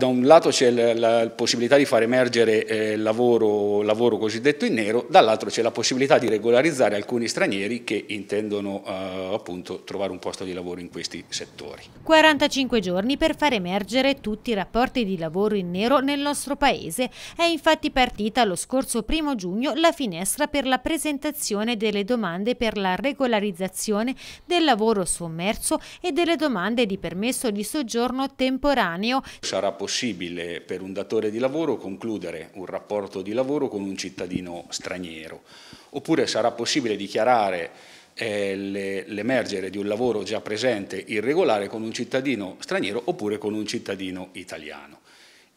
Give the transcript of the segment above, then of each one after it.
da un lato c'è la, la, possibilità di far emergere eh, lavoro, lavoro, cosiddetto in nero, dall'altro c'è la possibilità di regolarizzare alcuni stranieri che intendono eh, appunto trovare un posto di lavoro in questi settori. 45 giorni per far emergere tutti i rapporti di lavoro in nero nel nostro paese. È infatti partita lo scorso primo giugno la finestra per la presentazione delle domande per la regolarizzazione del lavoro sommerso e delle domande di permesso di soggiorno temporaneo. Sarà possibile possibile per un datore di lavoro concludere un rapporto di lavoro con un cittadino straniero, oppure sarà possibile dichiarare eh, l'emergere di un lavoro già presente irregolare con un cittadino straniero oppure con un cittadino italiano.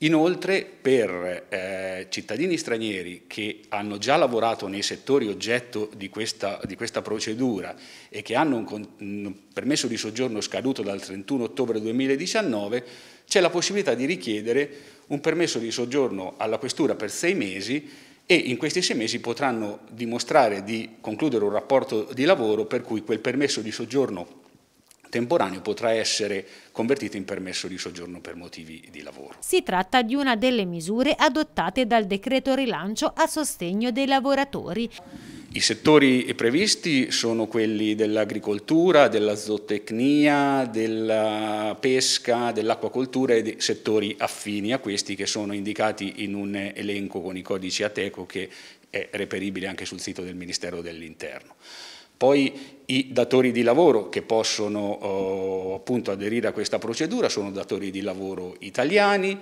Inoltre per eh, cittadini stranieri che hanno già lavorato nei settori oggetto di questa, di questa procedura e che hanno un, un permesso di soggiorno scaduto dal 31 ottobre 2019 c'è la possibilità di richiedere un permesso di soggiorno alla questura per sei mesi e in questi sei mesi potranno dimostrare di concludere un rapporto di lavoro per cui quel permesso di soggiorno temporaneo potrà essere convertito in permesso di soggiorno per motivi di lavoro. Si tratta di una delle misure adottate dal decreto rilancio a sostegno dei lavoratori. I settori previsti sono quelli dell'agricoltura, della zootecnia, della pesca, dell'acquacoltura e dei settori affini a questi che sono indicati in un elenco con i codici ATECO che è reperibile anche sul sito del Ministero dell'Interno. Poi i datori di lavoro che possono eh, appunto aderire a questa procedura sono datori di lavoro italiani,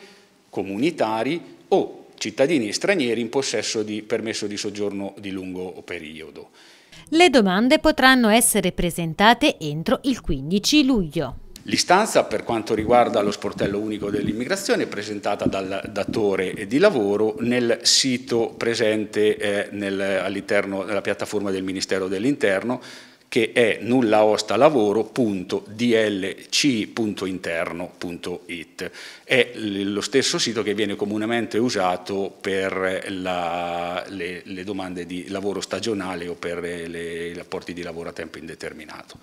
comunitari o cittadini stranieri in possesso di permesso di soggiorno di lungo periodo. Le domande potranno essere presentate entro il 15 luglio. L'istanza per quanto riguarda lo sportello unico dell'immigrazione è presentata dal datore di lavoro nel sito presente eh, nel, all'interno della piattaforma del Ministero dell'Interno che è nullaostalavoro.dlc.interno.it. È lo stesso sito che viene comunemente usato per la, le, le, domande di lavoro stagionale o per le, i rapporti di lavoro a tempo indeterminato.